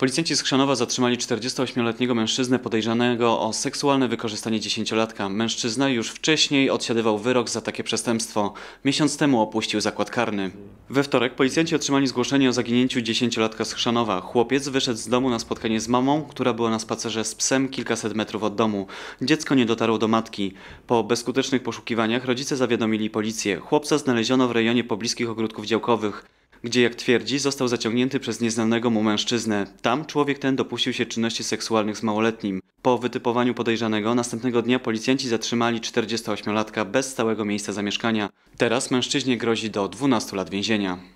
Policjanci z Chrzanowa zatrzymali 48-letniego mężczyznę podejrzanego o seksualne wykorzystanie dziesięciolatka. Mężczyzna już wcześniej odsiadywał wyrok za takie przestępstwo. Miesiąc temu opuścił zakład karny. We wtorek policjanci otrzymali zgłoszenie o zaginięciu dziesięciolatka z Chrzanowa. Chłopiec wyszedł z domu na spotkanie z mamą, która była na spacerze z psem kilkaset metrów od domu. Dziecko nie dotarło do matki. Po bezskutecznych poszukiwaniach rodzice zawiadomili policję. Chłopca znaleziono w rejonie pobliskich ogródków działkowych gdzie jak twierdzi został zaciągnięty przez nieznanego mu mężczyznę. Tam człowiek ten dopuścił się czynności seksualnych z małoletnim. Po wytypowaniu podejrzanego następnego dnia policjanci zatrzymali 48-latka bez stałego miejsca zamieszkania. Teraz mężczyźnie grozi do 12 lat więzienia.